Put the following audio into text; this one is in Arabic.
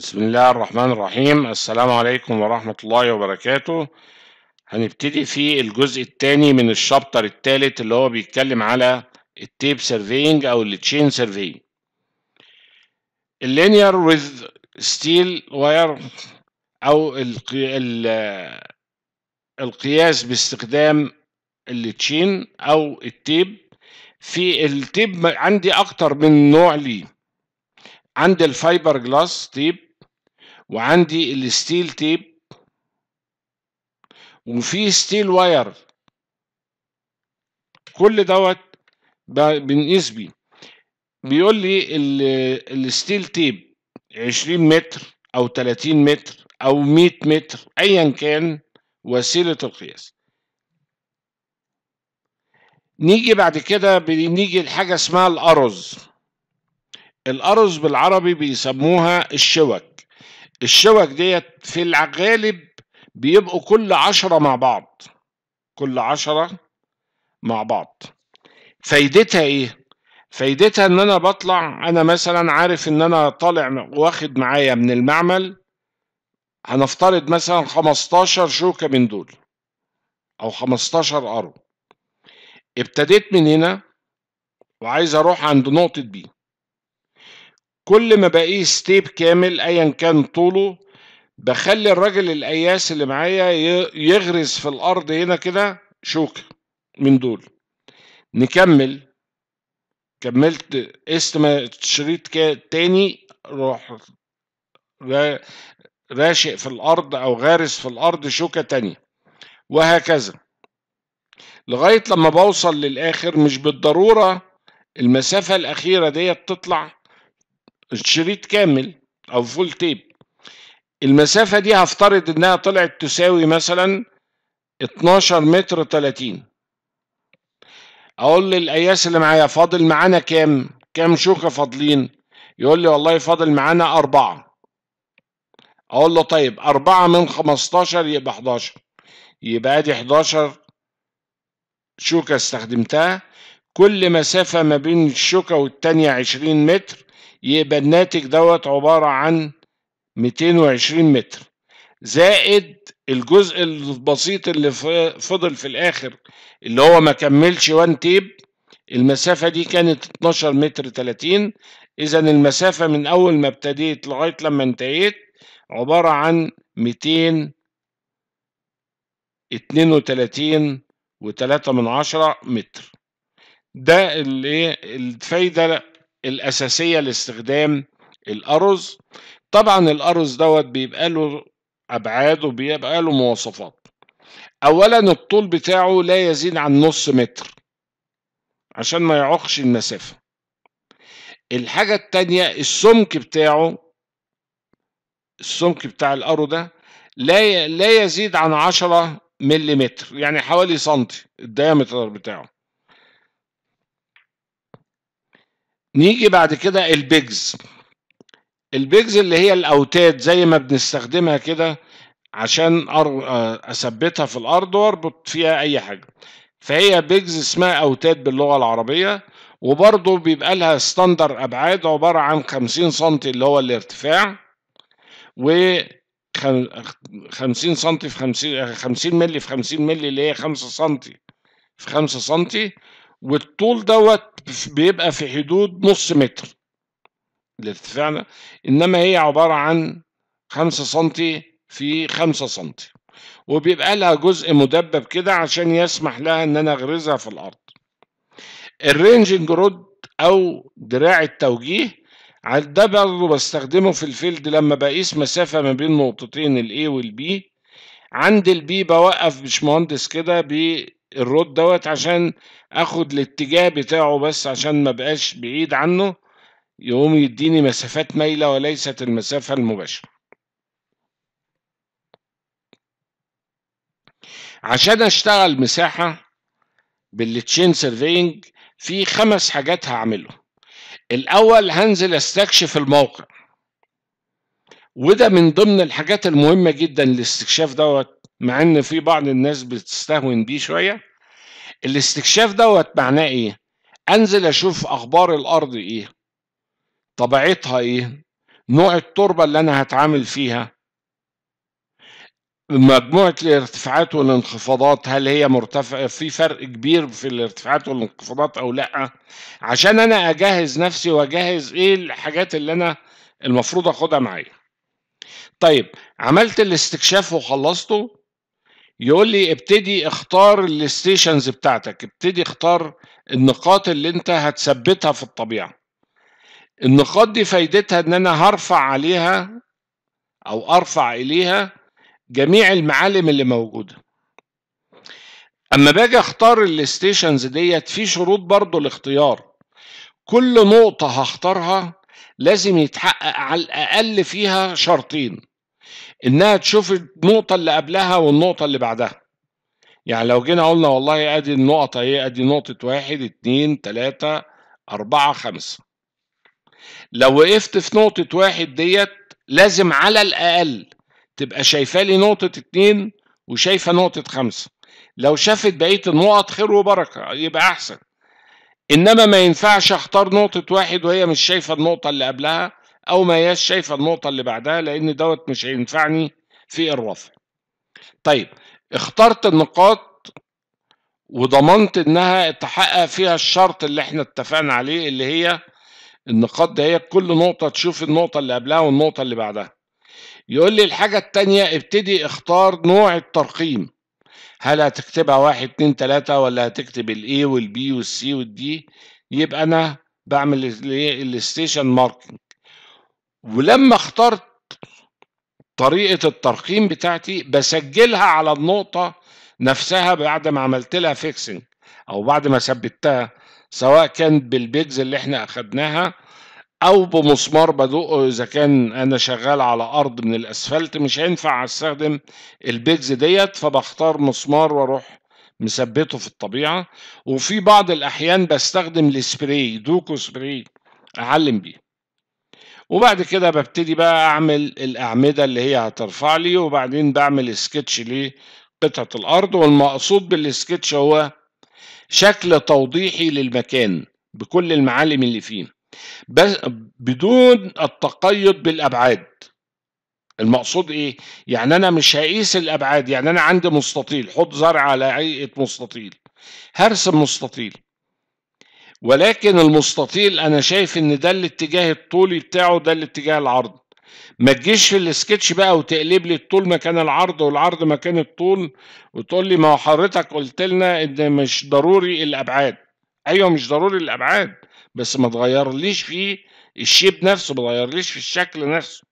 بسم الله الرحمن الرحيم السلام عليكم ورحمة الله وبركاته هنبتدي في الجزء الثاني من الشابتر الثالث اللي هو بيتكلم على التيب سيرفينج أو التشين سيرفي اللينير ويز ستيل واير أو القياس باستخدام التشين أو التيب في التيب عندي أكتر من نوع ليه عندي الفايبر جلاس تيب وعندي الستيل تيب وفي ستيل واير كل دوت بنقيس بيه بيقول لي الستيل تيب 20 متر او 30 متر او 100 متر ايا كان وسيله القياس نيجي بعد كده بنيجي لحاجه اسمها الارز الارز بالعربي بيسموها الشوك الشوك ديت في الغالب بيبقوا كل عشرة مع بعض كل عشرة مع بعض فايدتها ايه فايدتها ان انا بطلع انا مثلا عارف ان انا طالع واخد معايا من المعمل هنفترض مثلا 15 شوكة من دول او 15 ارو ابتديت من هنا وعايز اروح عند نقطة بي كل ما بقيه ستيب كامل ايا كان طوله بخلي الراجل القياس اللي معايا يغرز في الارض هنا كده شوكه من دول نكمل كملت قست شريط تاني روح راشق في الارض او غارس في الارض شوكه تانية وهكذا لغايه لما بوصل للاخر مش بالضروره المسافه الاخيره ديت تطلع الشريط كامل او فول تيب المسافة دي هفترض انها طلعت تساوي مثلا 12 متر 30 اقول للقياس اللي معايا فاضل معانا كام كام شوكة فاضلين يقول لي والله فاضل معانا أربعة أقول له طيب أربعة من خمستاشر يبقى حداشر يبقى أدي حداشر شوكة استخدمتها كل مسافة ما بين الشوكة والتانية عشرين متر يبقى الناتج دوت عبارة عن 220 متر زائد الجزء البسيط اللي فضل في الآخر اللي هو ما كملش وان تيب المسافة دي كانت 12 متر 30 إذا المسافة من أول ما ابتديت لغاية لما انتهيت عبارة عن 232 و3 من عشرة متر ده اللي الفايدة الأساسية لاستخدام الأرز طبعا الأرز دوت بيبقى له أبعاد وبيبقى له مواصفات أولا الطول بتاعه لا يزيد عن نص متر عشان ما يعقش المسافة الحاجة التانية السمك بتاعه السمك بتاع الأرو ده لا لا يزيد عن عشرة ملم يعني حوالي سنتي الديامتر بتاعه نيجي بعد كده البيجز البيجز اللي هي الاوتاد زي ما بنستخدمها كده عشان آه، اثبتها في الارض واربط فيها اي حاجه فهي بيجز اسمها اوتاد باللغه العربيه وبرضه بيبقى لها ستاندر ابعاد عباره عن 50 سم اللي هو الارتفاع و 50 سم في 50 50 مللي في 50 مللي اللي هي 5 سم في 5 سم والطول دوت بيبقى في حدود نص متر لارتفاعنا انما هي عباره عن 5 سم في 5 سم وبيبقى لها جزء مدبب كده عشان يسمح لها ان انا اغرزها في الارض الرينجنج رود او دراع التوجيه ده برضه بستخدمه في الفيلد لما بقيس مسافة ما بين نقطتين الاي A B عند البي B بوقف باشمهندس كده الرود دوت عشان اخد الاتجاه بتاعه بس عشان ما بقاش بعيد عنه يقوم يديني مسافات مايلة وليست المسافة المباشرة عشان اشتغل مساحة بالتشين سيرفينج في خمس حاجات هعمله الاول هنزل استكشف الموقع وده من ضمن الحاجات المهمة جدا الاستكشاف دوت مع ان في بعض الناس بتستهون بيه شويه الاستكشاف دوت معناه ايه انزل اشوف اخبار الارض ايه طبيعتها ايه نوع التربه اللي انا هتعامل فيها مجموعه الارتفاعات والانخفاضات هل هي مرتفعه في فرق كبير في الارتفاعات والانخفاضات او لا عشان انا اجهز نفسي واجهز ايه الحاجات اللي انا المفروض اخدها معايا طيب عملت الاستكشاف وخلصته يقول لي ابتدي اختار الستيشنز بتاعتك ابتدي اختار النقاط اللي انت هتثبتها في الطبيعه النقاط دي فايدتها ان انا هرفع عليها او ارفع اليها جميع المعالم اللي موجوده اما باجي اختار الستيشنز ديت في شروط برضو الاختيار كل نقطه هختارها لازم يتحقق على الاقل فيها شرطين انها تشوف النقطه اللي قبلها والنقطه اللي بعدها يعني لو جينا قلنا والله ادي النقطة اهي ادي نقطه واحد اتنين تلاته اربعه خمسه لو وقفت في نقطه واحد ديت لازم على الاقل تبقى شايفه لي نقطه اتنين وشايفه نقطه خمسه لو شافت بقيه النقط خير وبركه يبقى احسن انما ما ينفعش اختار نقطه واحد وهي مش شايفه النقطه اللي قبلها او ما هياش شايفه النقطه اللي بعدها لان دوت مش هينفعني في الرفع طيب اخترت النقاط وضمنت انها تحقق فيها الشرط اللي احنا اتفقنا عليه اللي هي النقاط ده هي كل نقطه تشوف النقطه اللي قبلها والنقطه اللي بعدها يقول لي الحاجه التانية ابتدي اختار نوع الترقيم هل هتكتبها واحد اتنين تلاتة ولا هتكتب الاي والبي والسي والدي يبقى انا بعمل الستيشن ماركينج ولما اخترت طريقة الترقيم بتاعتي بسجلها على النقطة نفسها بعد ما عملت لها فيكسنج أو بعد ما ثبتها سواء كان بالبيجز اللي احنا أخدناها أو بمسمار بدقه إذا كان أنا شغال على أرض من الأسفلت مش هينفع أستخدم البيجز ديت فبختار مسمار وأروح مثبته في الطبيعة وفي بعض الأحيان بستخدم السبراي دوكو سبراي أعلم بيه وبعد كده ببتدي بقى أعمل الأعمدة اللي هي هترفع لي وبعدين بعمل سكتش لقطعة الأرض والمقصود بالسكتش هو شكل توضيحي للمكان بكل المعالم اللي فيه بس بدون التقيد بالأبعاد المقصود ايه؟ يعني انا مش هقيس الابعاد يعني انا عندي مستطيل حط زرع على هيئه مستطيل هرسم مستطيل ولكن المستطيل انا شايف ان ده الاتجاه الطولي بتاعه ده الاتجاه العرض ما تجيش في السكتش بقى وتقلب لي الطول مكان العرض والعرض مكان الطول وتقول لي ما حضرتك قلت لنا ان مش ضروري الابعاد ايوه مش ضروري الابعاد بس ما تغيرليش في الشيب نفسه ما تغيرليش في الشكل نفسه